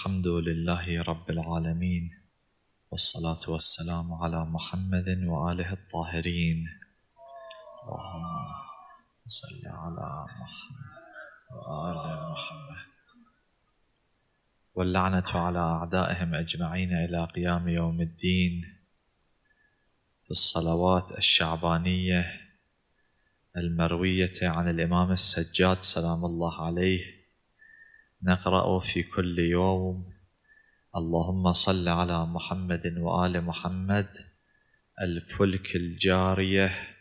الحمد لله رب العالمين والصلاة والسلام على محمد وآله الطاهرين اللهم صل على محمد وآل محمد واللعنة على أعدائهم أجمعين إلى قيام يوم الدين في الصلوات الشعبانية المروية عن الإمام السجاد سلام الله عليه نقرأ في كل يوم اللهم صل على محمد وآل محمد الفلك الجارية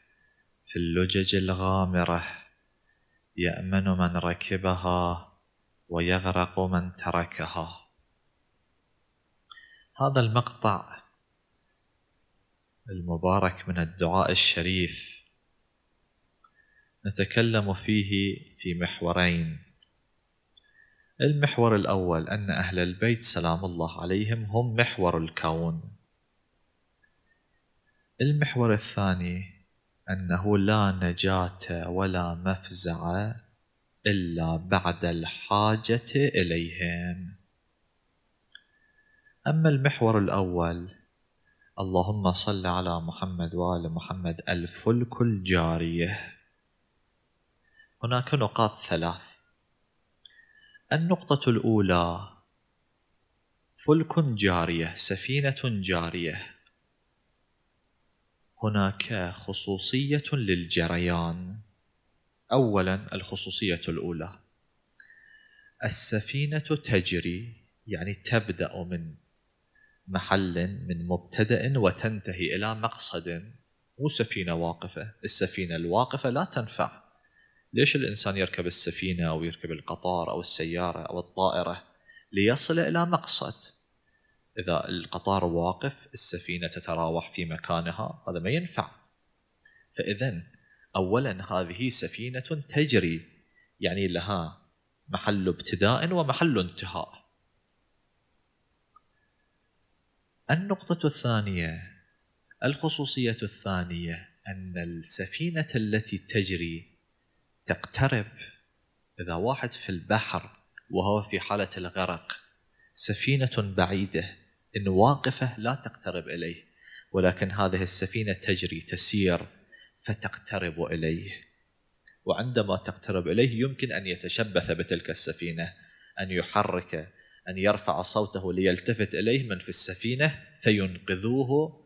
في اللجج الغامرة يأمن من ركبها ويغرق من تركها هذا المقطع المبارك من الدعاء الشريف نتكلم فيه في محورين المحور الأول أن أهل البيت سلام الله عليهم هم محور الكون المحور الثاني أنه لا نجاة ولا مفزع إلا بعد الحاجة إليهم أما المحور الأول اللهم صل على محمد وآل محمد الفلك الجارية هناك نقاط ثلاث النقطة الأولى فلك جارية سفينة جارية هناك خصوصية للجريان أولا الخصوصية الأولى السفينة تجري يعني تبدأ من محل من مبتدأ وتنتهي إلى مقصد مو سفينة واقفة السفينة الواقفة لا تنفع ليش الإنسان يركب السفينة أو يركب القطار أو السيارة أو الطائرة ليصل إلى مقصد إذا القطار واقف السفينة تتراوح في مكانها هذا ما ينفع فإذا أولا هذه سفينة تجري يعني لها محل ابتداء ومحل انتهاء النقطة الثانية الخصوصية الثانية أن السفينة التي تجري تقترب إذا واحد في البحر وهو في حالة الغرق سفينة بعيدة إن واقفة لا تقترب إليه ولكن هذه السفينة تجري تسير فتقترب إليه وعندما تقترب إليه يمكن أن يتشبث بتلك السفينة أن يحرك أن يرفع صوته ليلتفت إليه من في السفينة فينقذوه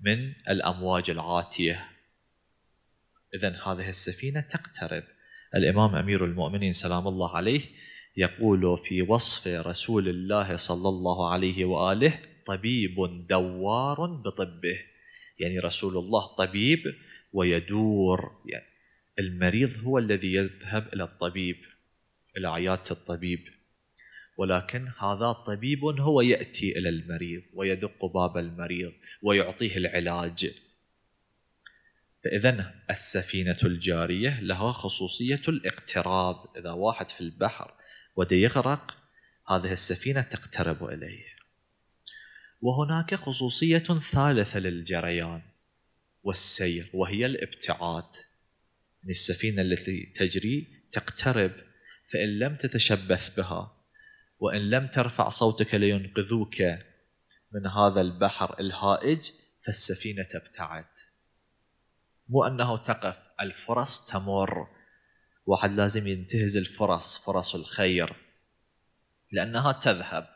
من الأمواج العاتية إذا هذه السفينة تقترب الإمام أمير المؤمنين سلام الله عليه يقول في وصف رسول الله صلى الله عليه وآله طبيب دوار بطبه يعني رسول الله طبيب ويدور يعني المريض هو الذي يذهب إلى الطبيب إلى عيادة الطبيب ولكن هذا طبيب هو يأتي إلى المريض ويدق باب المريض ويعطيه العلاج فإذا السفينة الجارية لها خصوصية الاقتراب إذا واحد في البحر وده يغرق هذه السفينة تقترب إليه وهناك خصوصية ثالثة للجريان والسير وهي الابتعاد يعني السفينة التي تجري تقترب فإن لم تتشبث بها وإن لم ترفع صوتك لينقذوك من هذا البحر الهائج فالسفينة تبتعد مو انه تقف الفرص تمر واحد لازم ينتهز الفرص فرص الخير لانها تذهب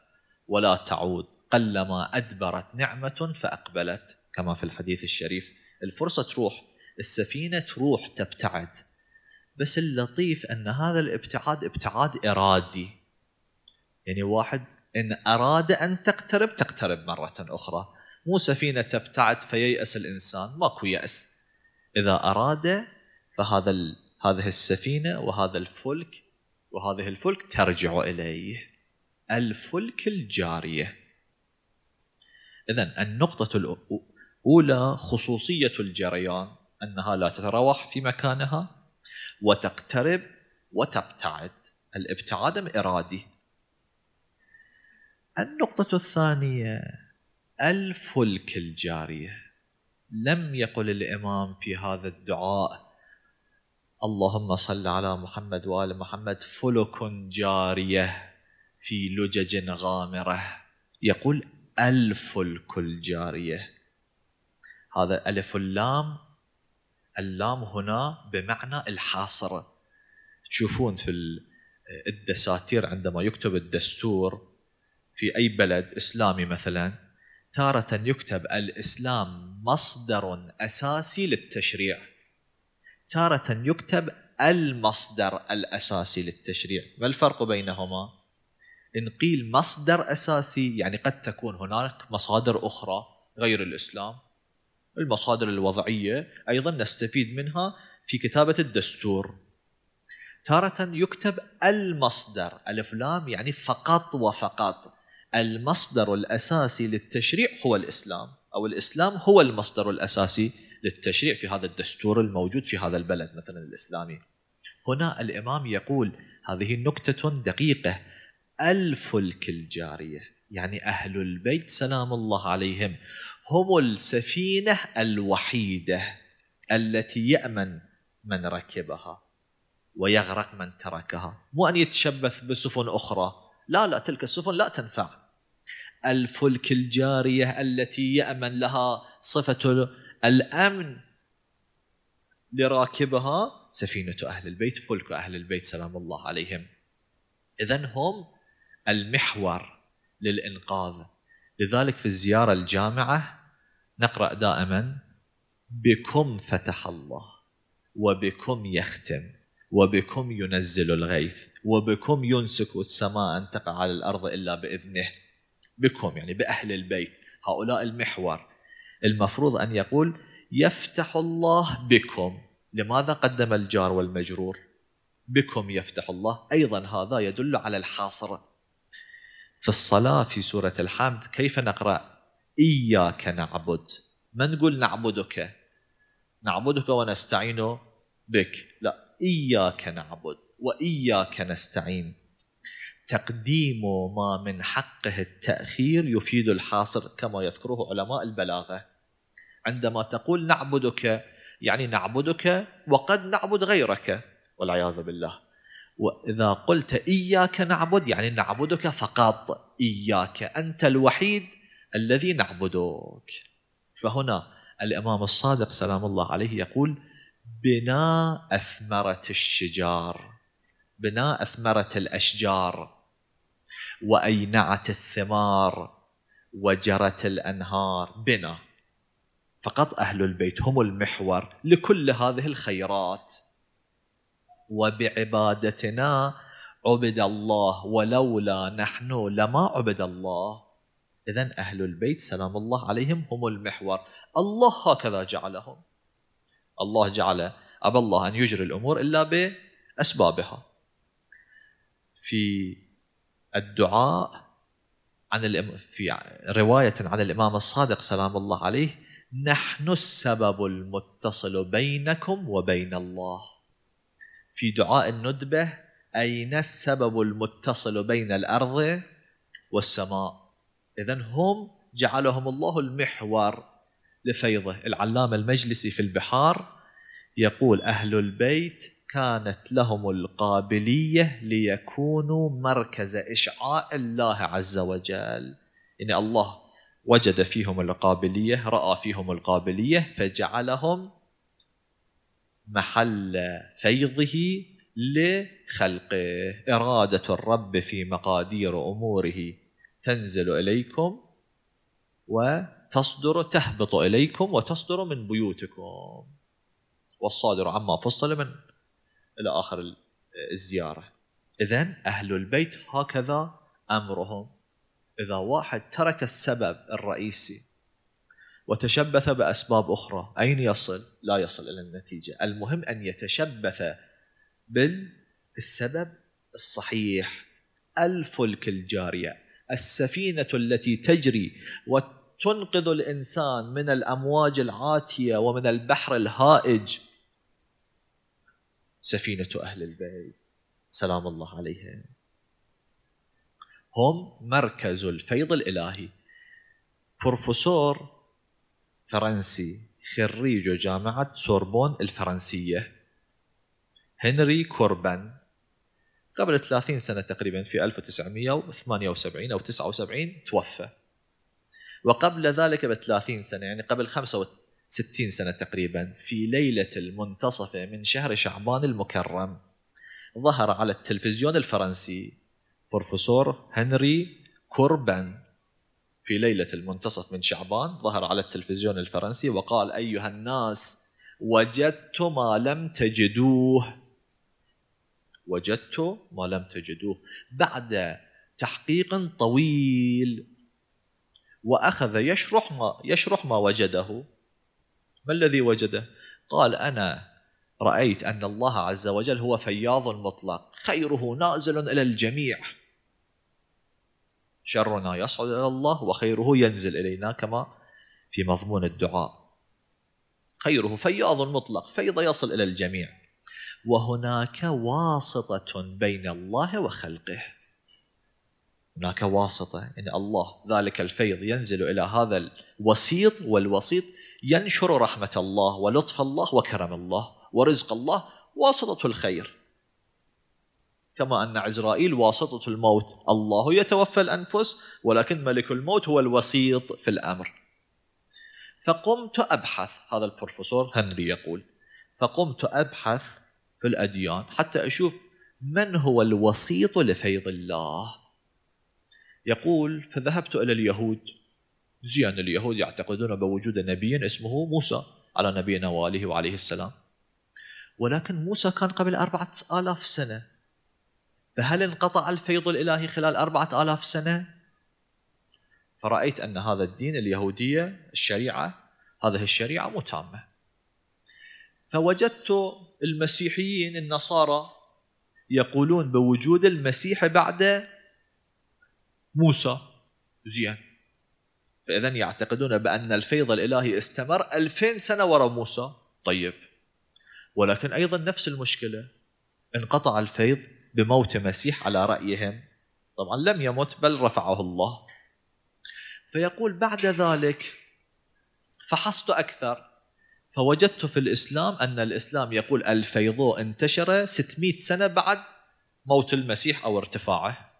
ولا تعود قلما ادبرت نعمه فاقبلت كما في الحديث الشريف الفرصه تروح السفينه تروح تبتعد بس اللطيف ان هذا الابتعاد ابتعاد ارادي يعني واحد ان اراد ان تقترب تقترب مره اخرى مو سفينه تبتعد فييأس الانسان ماكو يأس اذا اراد فهذا ال... هذه السفينه وهذا الفلك وهذه الفلك ترجع اليه الفلك الجاريه اذا النقطه الاولى خصوصيه الجريان انها لا تتراوح في مكانها وتقترب وتبتعد الابتعاد ارادي النقطه الثانيه الفلك الجاريه لم يقل الإمام في هذا الدعاء اللهم صل على محمد وآل محمد فلك جارية في لجج غامرة يقول الفلك الجارية هذا ألف اللام اللام هنا بمعنى الحاصرة تشوفون في الدساتير عندما يكتب الدستور في أي بلد إسلامي مثلا تارة يكتب الإسلام مصدر أساسي للتشريع تارة يكتب المصدر الأساسي للتشريع ما الفرق بينهما؟ إن قيل مصدر أساسي يعني قد تكون هناك مصادر أخرى غير الإسلام المصادر الوضعية أيضا نستفيد منها في كتابة الدستور تارة يكتب المصدر الإفلام يعني فقط وفقط المصدر الاساسي للتشريع هو الاسلام او الاسلام هو المصدر الاساسي للتشريع في هذا الدستور الموجود في هذا البلد مثلا الاسلامي. هنا الامام يقول هذه نكته دقيقه الفلك الجاريه يعني اهل البيت سلام الله عليهم هم السفينه الوحيده التي يامن من ركبها ويغرق من تركها مو ان يتشبث بسفن اخرى لا لا تلك السفن لا تنفع الفلك الجاريه التي يامن لها صفه الامن لراكبها سفينه اهل البيت فلك اهل البيت سلام الله عليهم اذا هم المحور للانقاذ لذلك في الزياره الجامعه نقرا دائما بكم فتح الله وبكم يختم وبكم ينزل الغيث وبكم يمسك السماء ان تقع على الارض الا باذنه بكم يعني بأهل البيت هؤلاء المحور المفروض أن يقول يفتح الله بكم لماذا قدم الجار والمجرور بكم يفتح الله أيضا هذا يدل على الحاصرة في الصلاة في سورة الحمد كيف نقرأ إياك نعبد ما نقول نعبدك نعبدك ونستعين بك لا إياك نعبد وإياك نستعين تقديم ما من حقه التأخير يفيد الحاصر كما يذكره علماء البلاغة عندما تقول نعبدك يعني نعبدك وقد نعبد غيرك والعياذ بالله وإذا قلت إياك نعبد يعني نعبدك فقط إياك أنت الوحيد الذي نعبدك فهنا الإمام الصادق سلام الله عليه يقول بنا أثمرة الشجار بناء أثمرة الأشجار وأينعت الثمار وجرت الأنهار بنا فقط أهل البيت هم المحور لكل هذه الخيرات وبعبادتنا عبد الله ولولا نحن لما عبد الله إذا أهل البيت سلام الله عليهم هم المحور الله هكذا جعلهم الله جعل أبى الله أن يجري الأمور إلا بأسبابها في الدعاء عن في رواية عن الإمام الصادق سلام الله عليه نحن السبب المتصل بينكم وبين الله في دعاء الندبة أين السبب المتصل بين الأرض والسماء إذا هم جعلهم الله المحور لفيضه العلامة المجلسي في البحار يقول أهل البيت كانت لهم القابليه ليكونوا مركز اشعاع الله عز وجل يعني الله وجد فيهم القابليه راى فيهم القابليه فجعلهم محل فيضه لخلقه اراده الرب في مقادير اموره تنزل اليكم وتصدر تهبط اليكم وتصدر من بيوتكم والصادر عما فصل من الى اخر الزياره اذا اهل البيت هكذا امرهم اذا واحد ترك السبب الرئيسي وتشبث باسباب اخرى اين يصل لا يصل الى النتيجه المهم ان يتشبث بالسبب الصحيح الفلك الجاريه السفينه التي تجري وتنقذ الانسان من الامواج العاتيه ومن البحر الهائج سفينة أهل البيت سلام الله عليهم هم مركز الفيض الإلهي بروفيسور فرنسي خريج جامعة سوربون الفرنسية هنري كوربان قبل 30 سنة تقريبا في 1978 أو 79 توفى وقبل ذلك ب 30 سنة يعني قبل 60 سنة تقريبا في ليلة المنتصفة من شهر شعبان المكرم ظهر على التلفزيون الفرنسي بروفيسور هنري كوربان في ليلة المنتصف من شعبان ظهر على التلفزيون الفرنسي وقال أيها الناس وجدت ما لم تجدوه وجدت ما لم تجدوه بعد تحقيق طويل وأخذ يشرح ما, يشرح ما وجده ما الذي وجده قال أنا رأيت أن الله عز وجل هو فياض مطلق خيره نازل إلى الجميع شرنا يصعد إلى الله وخيره ينزل إلينا كما في مضمون الدعاء خيره فياض مطلق فيض يصل إلى الجميع وهناك واسطة بين الله وخلقه هناك واسطة إن الله ذلك الفيض ينزل إلى هذا الوسيط والوسيط ينشر رحمة الله ولطف الله وكرم الله ورزق الله واسطة الخير كما أن عزرائيل واسطة الموت الله يتوفى الأنفس ولكن ملك الموت هو الوسيط في الأمر فقمت أبحث هذا البروفيسور هنري يقول فقمت أبحث في الأديان حتى أشوف من هو الوسيط لفيض الله يقول فذهبت إلى اليهود زين اليهود يعتقدون بوجود نبي اسمه موسى على نبينا وآله وعليه السلام ولكن موسى كان قبل أربعة آلاف سنة فهل انقطع الفيض الإلهي خلال أربعة آلاف سنة؟ فرأيت أن هذا الدين اليهودية الشريعة هذه الشريعة متامة فوجدت المسيحيين النصارى يقولون بوجود المسيح بعد موسى زين فإذا يعتقدون بأن الفيض الإلهي استمر ألفين سنة وراء موسى طيب ولكن أيضا نفس المشكلة انقطع الفيض بموت مسيح على رأيهم طبعا لم يمت بل رفعه الله فيقول بعد ذلك فحصت أكثر فوجدت في الإسلام أن الإسلام يقول الفيض انتشر 600 سنة بعد موت المسيح أو ارتفاعه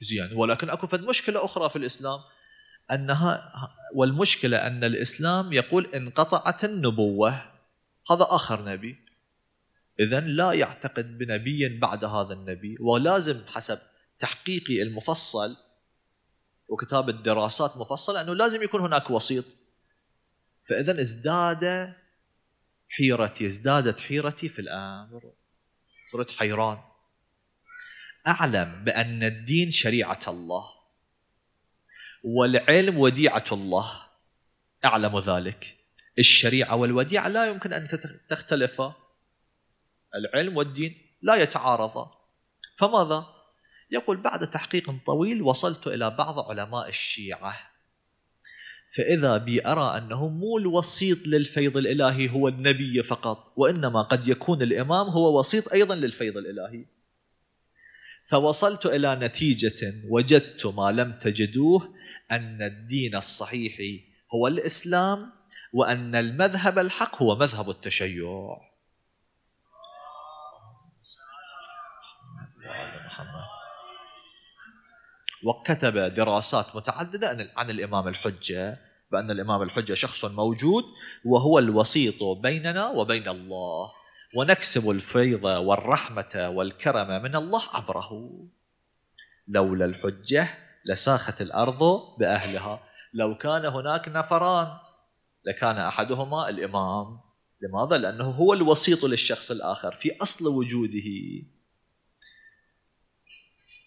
زين ولكن أكو فد مشكلة أخرى في الإسلام انها والمشكله ان الاسلام يقول انقطعت النبوه هذا اخر نبي اذا لا يعتقد بنبي بعد هذا النبي ولازم حسب تحقيقي المفصل وكتاب الدراسات مفصله انه لازم يكون هناك وسيط فاذا ازداد حيرتي ازدادت حيرتي في الامر صرت حيران اعلم بان الدين شريعه الله والعلم وديعة الله أعلم ذلك الشريعة والوديعة لا يمكن أن تختلفا العلم والدين لا يتعارضا فماذا؟ يقول بعد تحقيق طويل وصلت إلى بعض علماء الشيعة فإذا بي أرى أنه مو الوسيط للفيض الإلهي هو النبي فقط وإنما قد يكون الإمام هو وسيط أيضا للفيض الإلهي فوصلت إلى نتيجة وجدت ما لم تجدوه أن الدين الصحيح هو الإسلام وأن المذهب الحق هو مذهب التشيع وكتب دراسات متعددة عن الإمام الحجة بأن الإمام الحجة شخص موجود وهو الوسيط بيننا وبين الله ونكسب الفيض والرحمة والكرم من الله عبره لولا الحجة لساخت الأرض بأهلها لو كان هناك نفران لكان أحدهما الإمام لماذا؟ لأنه هو الوسيط للشخص الآخر في أصل وجوده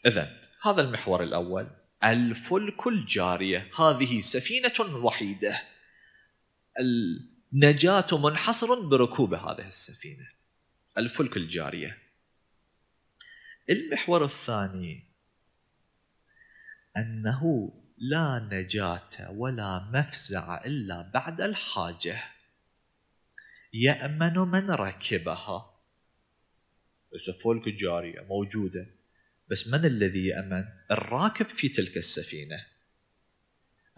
إذا هذا المحور الأول الفلك الجارية هذه سفينة وحيدة النجاة منحصر بركوب هذه السفينة الفلك الجارية المحور الثاني أنه لا نجاة ولا مفزع إلا بعد الحاجة يأمن من ركبها بس الجارية موجودة بس من الذي يأمن؟ الراكب في تلك السفينة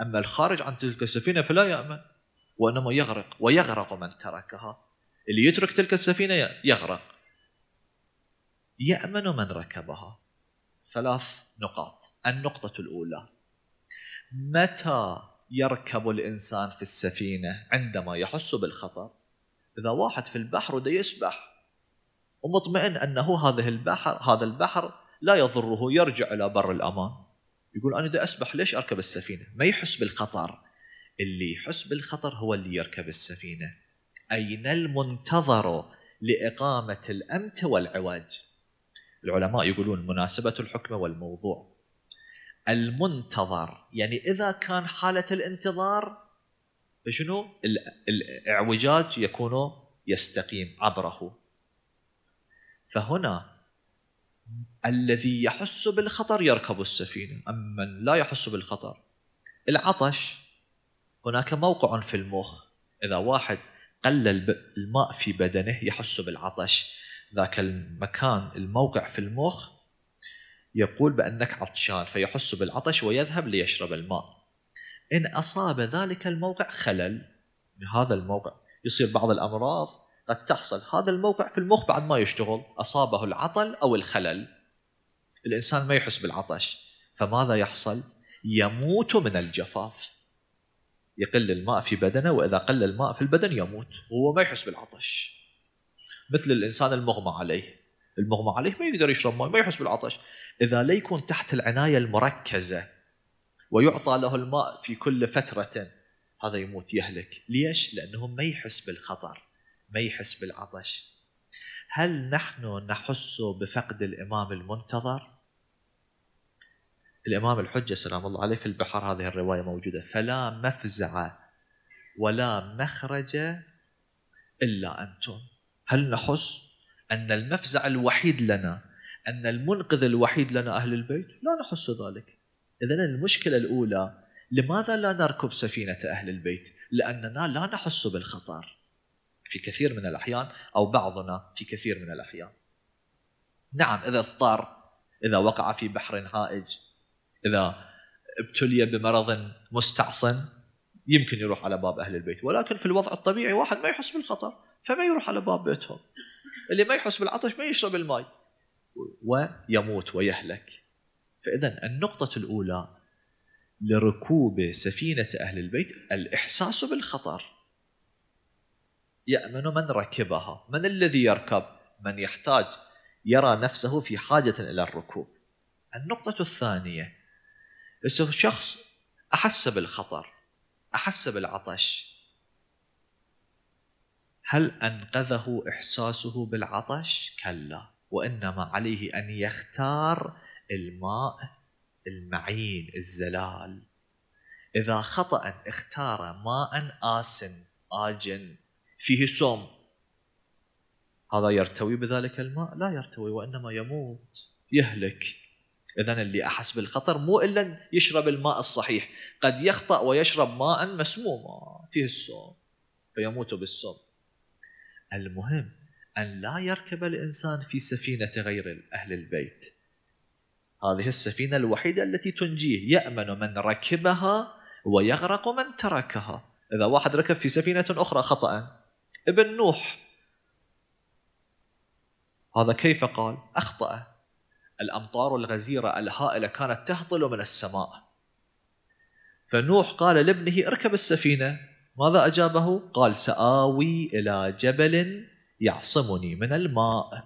أما الخارج عن تلك السفينة فلا يأمن وإنما يغرق ويغرق من تركها اللي يترك تلك السفينة يغرق يأمن من ركبها ثلاث نقاط النقطة الأولى متى يركب الإنسان في السفينة عندما يحس بالخطر إذا واحد في البحر وده يسبح ومطمئن أنه هذه البحر هذا البحر لا يضره يرجع إلى بر الأمان يقول أنا ده أسبح ليش أركب السفينة ما يحس بالخطر اللي يحس بالخطر هو اللي يركب السفينة أين المنتظر لإقامة الأمت والعوج العلماء يقولون مناسبة الحكم والموضوع المنتظر يعني إذا كان حالة الانتظار شنو الاعوجاج يكون يستقيم عبره فهنا الذي يحس بالخطر يركب السفينة أما لا يحس بالخطر العطش هناك موقع في المخ إذا واحد قلل الماء في بدنه يحس بالعطش ذاك المكان الموقع في المخ يقول بأنك عطشان فيحس بالعطش ويذهب ليشرب الماء إن أصاب ذلك الموقع خلل من هذا الموقع يصير بعض الأمراض قد تحصل هذا الموقع في المخ بعد ما يشتغل أصابه العطل أو الخلل الإنسان ما يحس بالعطش فماذا يحصل؟ يموت من الجفاف يقل الماء في بدنه وإذا قل الماء في البدن يموت وهو ما يحس بالعطش مثل الإنسان المغمى عليه المغمى عليه ما يقدر يشرب ماء ما يحس بالعطش إذا لا يكون تحت العناية المركزة ويعطى له الماء في كل فترة هذا يموت يهلك ليش؟ لأنه ما يحس بالخطر ما يحس بالعطش هل نحن نحس بفقد الإمام المنتظر؟ الإمام الحجة سلام الله عليه في البحر هذه الرواية موجودة فلا مفزع ولا مخرج إلا أنتم هل نحس أن المفزع الوحيد لنا أن المنقذ الوحيد لنا أهل البيت لا نحس ذلك إذا المشكلة الأولى لماذا لا نركب سفينة أهل البيت لأننا لا نحس بالخطر في كثير من الأحيان أو بعضنا في كثير من الأحيان نعم إذا اضطر إذا وقع في بحر هائج إذا ابتلي بمرض مستعصن يمكن يروح على باب أهل البيت ولكن في الوضع الطبيعي واحد ما يحس بالخطر فما يروح على باب بيتهم اللي ما يحس بالعطش ما يشرب الماء ويموت ويهلك فإذا النقطة الأولى لركوب سفينة أهل البيت الإحساس بالخطر يأمن من ركبها من الذي يركب من يحتاج يرى نفسه في حاجة إلى الركوب النقطة الثانية شخص أحس بالخطر أحس بالعطش هل أنقذه إحساسه بالعطش؟ كلا وإنما عليه أن يختار الماء المعين الزلال إذا خطأ اختار ماء آسن آجن فيه سم هذا يرتوي بذلك الماء لا يرتوي وإنما يموت يهلك إذا اللي أحس بالخطر مو إلا يشرب الماء الصحيح قد يخطأ ويشرب ماء مسموما فيه السم فيموت بالسم المهم أن لا يركب الإنسان في سفينة غير أهل البيت هذه السفينة الوحيدة التي تنجيه يأمن من ركبها ويغرق من تركها إذا واحد ركب في سفينة أخرى خطأ ابن نوح هذا كيف قال أخطأ الأمطار الغزيرة الهائلة كانت تهطل من السماء فنوح قال لابنه اركب السفينة ماذا أجابه؟ قال سآوي إلى جبل يعصمني من الماء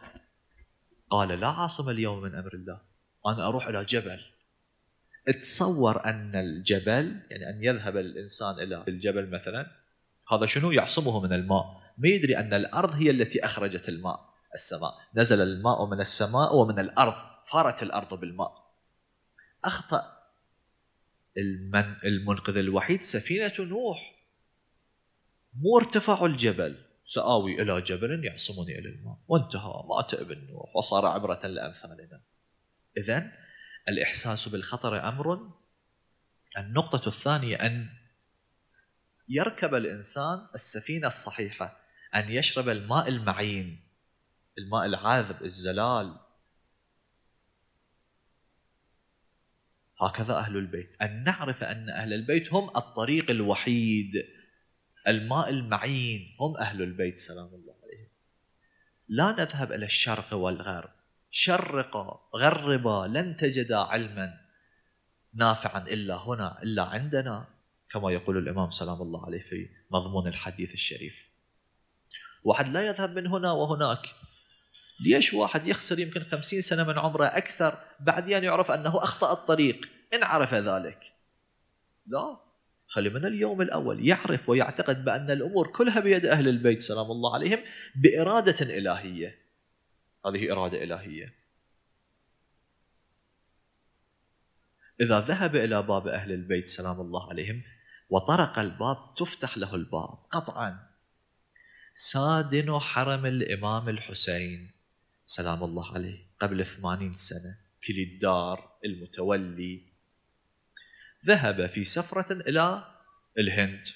قال لا عاصم اليوم من أمر الله أنا أروح إلى جبل تصور أن الجبل يعني أن يذهب الإنسان إلى الجبل مثلا هذا شنو يعصمه من الماء ما يدري أن الأرض هي التي أخرجت الماء السماء نزل الماء من السماء ومن الأرض فارت الأرض بالماء أخطأ المن المنقذ الوحيد سفينة نوح مو ارتفاع الجبل سآوي إلى جبل يعصمني إلى الماء وانتهى مات ابن نوح وصار عبرة لأمثالنا إذا الإحساس بالخطر أمر النقطة الثانية أن يركب الإنسان السفينة الصحيحة أن يشرب الماء المعين الماء العذب الزلال هكذا أهل البيت أن نعرف أن أهل البيت هم الطريق الوحيد الماء المعين هم أهل البيت سلام الله عليهم لا نذهب إلى الشرق والغرب شرقا غربا لن تجدا علما نافعا إلا هنا إلا عندنا كما يقول الإمام سلام الله عليه في مضمون الحديث الشريف واحد لا يذهب من هنا وهناك ليش واحد يخسر يمكن خمسين سنة من عمره أكثر بعدين يعني يعرف أنه أخطأ الطريق إن عرف ذلك لا خلي من اليوم الأول يعرف ويعتقد بأن الأمور كلها بيد أهل البيت سلام الله عليهم بإرادة إلهية هذه إرادة إلهية إذا ذهب إلى باب أهل البيت سلام الله عليهم وطرق الباب تفتح له الباب قطعا سادن حرم الإمام الحسين سلام الله عليه قبل ثمانين سنة كل الدار المتولي ذهب في سفرة إلى الهند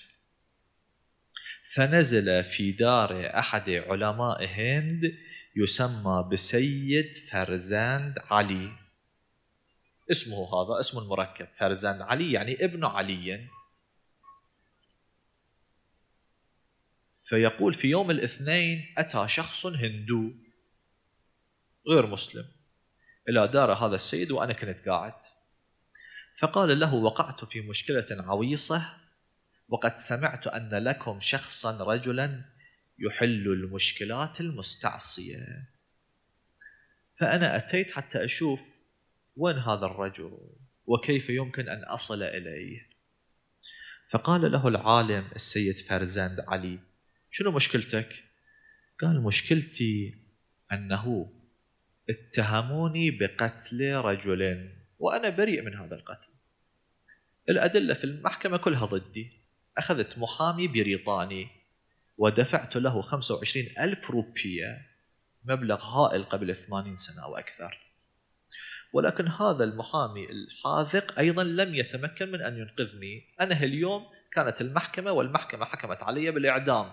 فنزل في دار أحد علماء هند يسمى بسيد فرزاند علي اسمه هذا اسم المركب فرزاند علي يعني ابن علي فيقول في يوم الاثنين أتى شخص هندو غير مسلم إلى دار هذا السيد وأنا كنت قاعد فقال له وقعت في مشكلة عويصة وقد سمعت أن لكم شخصا رجلا يحل المشكلات المستعصية فأنا أتيت حتى أشوف وين هذا الرجل وكيف يمكن أن أصل إليه فقال له العالم السيد فرزند علي شنو مشكلتك؟ قال مشكلتي أنه اتهموني بقتل رجل وأنا بريء من هذا القتل الأدلة في المحكمة كلها ضدي أخذت محامي بريطاني ودفعت له 25 ألف روبية مبلغ هائل قبل 80 سنة أو أكثر ولكن هذا المحامي الحاذق أيضا لم يتمكن من أن ينقذني أنا اليوم كانت المحكمة والمحكمة حكمت علي بالإعدام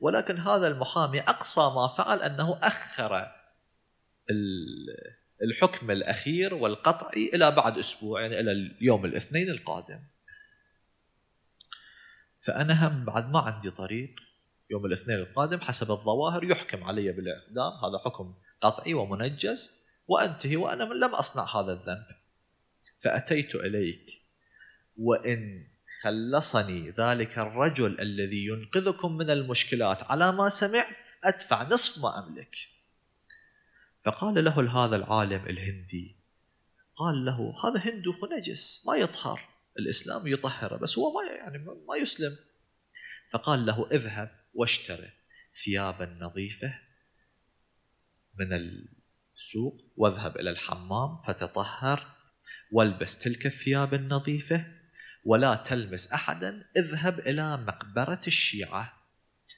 ولكن هذا المحامي أقصى ما فعل أنه أخر الحكم الأخير والقطعي إلى بعد أسبوع يعني إلى اليوم الاثنين القادم فأنا هم بعد ما عندي طريق يوم الاثنين القادم حسب الظواهر يحكم علي بالإعدام هذا حكم قطعي ومنجز وأنتهي وأنا من لم أصنع هذا الذنب فأتيت إليك وإن خلصني ذلك الرجل الذي ينقذكم من المشكلات على ما سمعت أدفع نصف ما أملك فقال له هذا العالم الهندي قال له هذا هندو خنجس ما يطهر الإسلام يطهره بس هو ما يعني ما يسلم فقال له اذهب واشتري ثيابا نظيفة من السوق واذهب إلى الحمام فتطهر والبس تلك الثياب النظيفة ولا تلمس أحدا اذهب إلى مقبرة الشيعة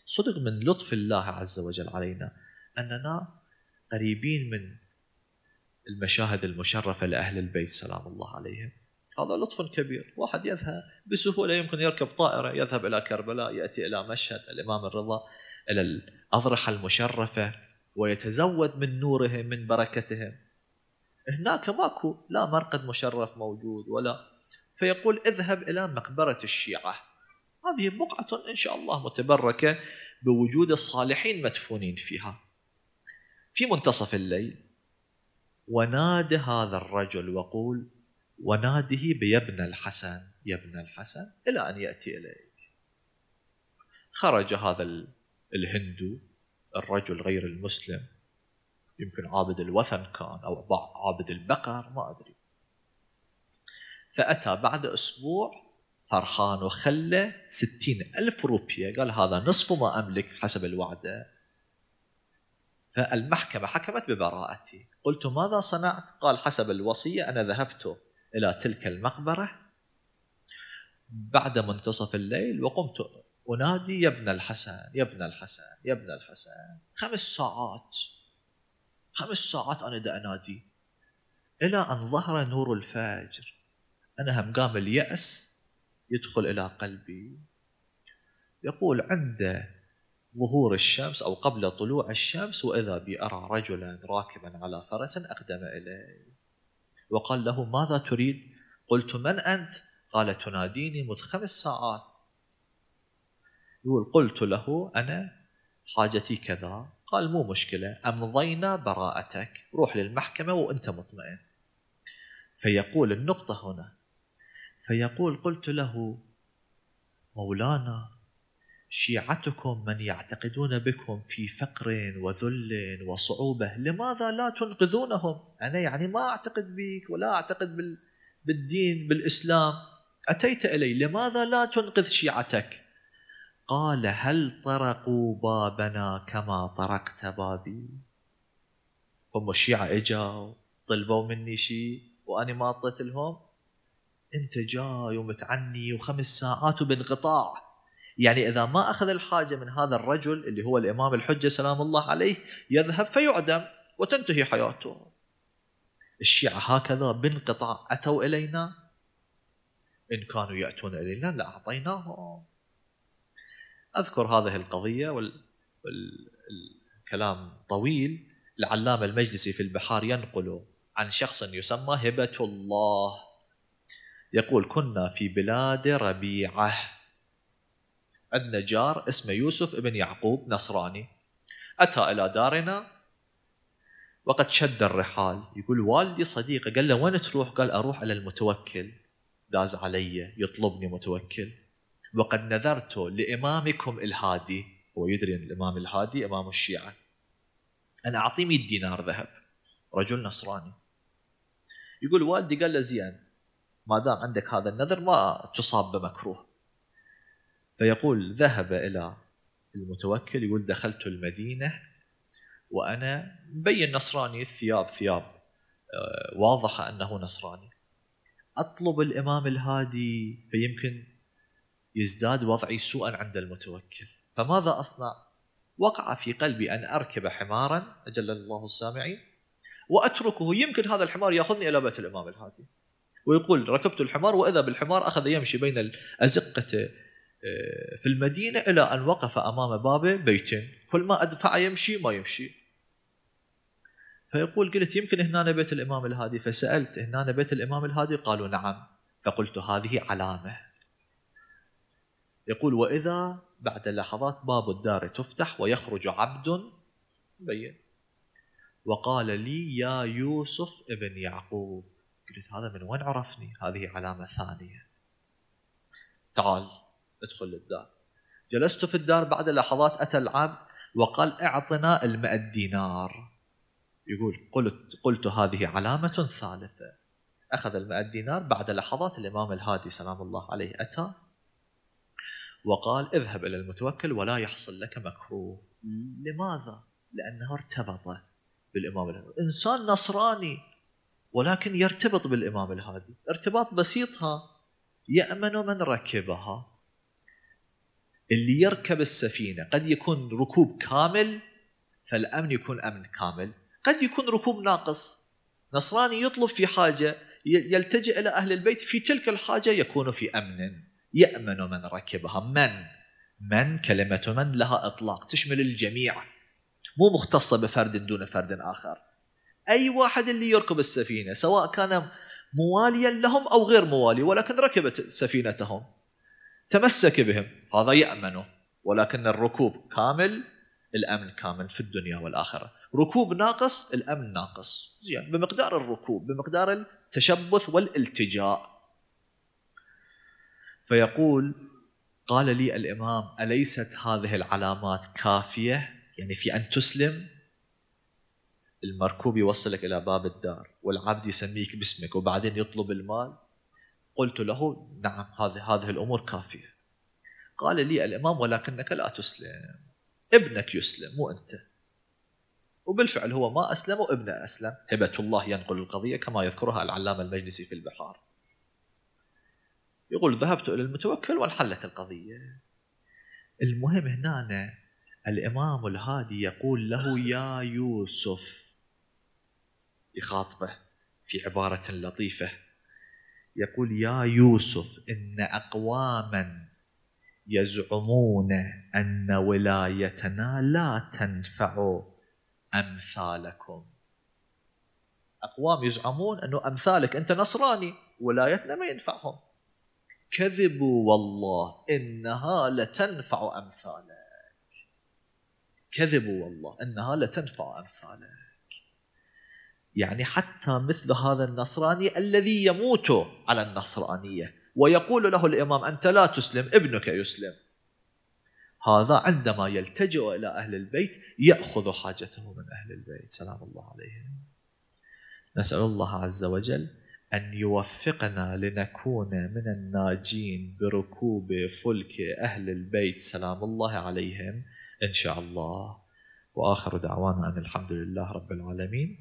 صدق من لطف الله عز وجل علينا أننا قريبين من المشاهد المشرفة لأهل البيت سلام الله عليهم هذا لطف كبير واحد يذهب بسهولة يمكن يركب طائرة يذهب إلى كربلاء يأتي إلى مشهد الإمام الرضا إلى الأضرحة المشرفة ويتزود من نورهم من بركتهم هناك ماكو لا مرقد مشرف موجود ولا فيقول اذهب إلى مقبرة الشيعة هذه بقعة إن شاء الله متبركة بوجود الصالحين مدفونين فيها في منتصف الليل ونادى هذا الرجل وقول وناده بيا ابن الحسن يا ابن الحسن إلى أن يأتي إليك خرج هذا الهندو الرجل غير المسلم يمكن عابد الوثن كان أو عابد البقر ما أدري فأتى بعد أسبوع فرحان وخلى ستين ألف روبية قال هذا نصف ما أملك حسب الوعدة فالمحكمة حكمت ببراءتي قلت ماذا صنعت؟ قال حسب الوصية أنا ذهبت إلى تلك المقبرة بعد منتصف الليل وقمت أنادي يا ابن الحسن يا ابن الحسن يا ابن الحسن خمس ساعات خمس ساعات أنا دا أنادي إلى أن ظهر نور الفجر أنا هم قام اليأس يدخل إلى قلبي يقول عنده ظهور الشمس أو قبل طلوع الشمس وإذا بي أرى رجلا راكبا على فرس أقدم إلي وقال له ماذا تريد؟ قلت من أنت؟ قال تناديني منذ خمس ساعات يقول قلت له أنا حاجتي كذا قال مو مشكلة أمضينا براءتك روح للمحكمة وأنت مطمئن فيقول النقطة هنا فيقول قلت له مولانا شيعتكم من يعتقدون بكم في فقر وذل وصعوبة لماذا لا تنقذونهم أنا يعني ما أعتقد بك ولا أعتقد بالدين بالإسلام أتيت إلي لماذا لا تنقذ شيعتك قال هل طرقوا بابنا كما طرقت بابي هم الشيعة إجاوا طلبوا مني شيء وأنا ما أعطيت لهم أنت جاي ومتعني وخمس ساعات وبانقطاع يعني إذا ما أخذ الحاجة من هذا الرجل اللي هو الإمام الحجة سلام الله عليه يذهب فيعدم وتنتهي حياته الشيعة هكذا بانقطاع أتوا إلينا إن كانوا يأتون إلينا لأعطيناهم أذكر هذه القضية والكلام طويل العلامة المجلسي في البحار ينقل عن شخص يسمى هبة الله يقول كنا في بلاد ربيعه عندنا جار اسمه يوسف ابن يعقوب نصراني أتى إلى دارنا وقد شد الرحال يقول والدي صديقه قال له وين تروح قال أروح إلى المتوكل داز علي يطلبني متوكل وقد نذرت لإمامكم الهادي هو يدري أن الإمام الهادي إمام الشيعة أن أعطيه 100 دينار ذهب رجل نصراني يقول والدي قال له زين ما دام عندك هذا النذر ما تصاب بمكروه فيقول ذهب إلى المتوكل يقول دخلت المدينة وأنا مبين نصراني الثياب ثياب آه، واضحة أنه نصراني أطلب الإمام الهادي فيمكن يزداد وضعي سوءا عند المتوكل فماذا أصنع؟ وقع في قلبي أن أركب حمارا أجل الله السامعين وأتركه يمكن هذا الحمار يأخذني إلى بيت الإمام الهادي ويقول ركبت الحمار وإذا بالحمار أخذ يمشي بين الأزقة في المدينة إلى أن وقف أمام باب بيت كل ما أدفع يمشي ما يمشي فيقول قلت يمكن هنا بيت الإمام الهادي فسألت هنا بيت الإمام الهادي قالوا نعم فقلت هذه علامة يقول وإذا بعد لحظات باب الدار تفتح ويخرج عبد بين وقال لي يا يوسف ابن يعقوب قلت هذا من وين عرفني هذه علامة ثانية تعال ادخل للدار جلست في الدار بعد لحظات أتى العام وقال اعطنا المئة دينار يقول قلت, قلت هذه علامة ثالثة أخذ المئة دينار بعد لحظات الإمام الهادي سلام الله عليه أتى وقال اذهب إلى المتوكل ولا يحصل لك مكروه لماذا؟ لأنه ارتبط بالإمام الهادي إنسان نصراني ولكن يرتبط بالإمام الهادي ارتباط بسيط ها يأمن من ركبها اللي يركب السفينه قد يكون ركوب كامل فالامن يكون امن كامل قد يكون ركوب ناقص نصراني يطلب في حاجه يلتجئ الى اهل البيت في تلك الحاجه يكون في امن يامن من ركبها من من كلمه من لها اطلاق تشمل الجميع مو مختصه بفرد دون فرد اخر اي واحد اللي يركب السفينه سواء كان مواليا لهم او غير موالي ولكن ركبت سفينتهم تمسك بهم هذا يأمنه ولكن الركوب كامل الأمن كامل في الدنيا والآخرة ركوب ناقص الأمن ناقص زين بمقدار الركوب بمقدار التشبث والالتجاء فيقول قال لي الإمام أليست هذه العلامات كافية يعني في أن تسلم المركوب يوصلك إلى باب الدار والعبد يسميك باسمك وبعدين يطلب المال قلت له نعم هذه هذه الأمور كافية قال لي الإمام ولكنك لا تسلم ابنك يسلم مو أنت وبالفعل هو ما أسلم وابنه أسلم هبة الله ينقل القضية كما يذكرها العلامة المجلسي في البحار يقول ذهبت إلى المتوكل وانحلت القضية المهم هنا الإمام الهادي يقول له يا يوسف يخاطبه في عبارة لطيفة يقول يا يوسف إن أقواما يزعمون أن ولايتنا لا تنفع أمثالكم أقوام يزعمون أنه أمثالك أنت نصراني ولايتنا ما ينفعهم كذبوا والله إنها لتنفع أمثالك كذبوا والله إنها لتنفع أمثالك يعني حتى مثل هذا النصراني الذي يموت على النصرانية ويقول له الإمام أنت لا تسلم ابنك يسلم هذا عندما يلتجئ إلى أهل البيت يأخذ حاجته من أهل البيت سلام الله عليهم نسأل الله عز وجل أن يوفقنا لنكون من الناجين بركوب فلك أهل البيت سلام الله عليهم إن شاء الله وآخر دعوانا أن الحمد لله رب العالمين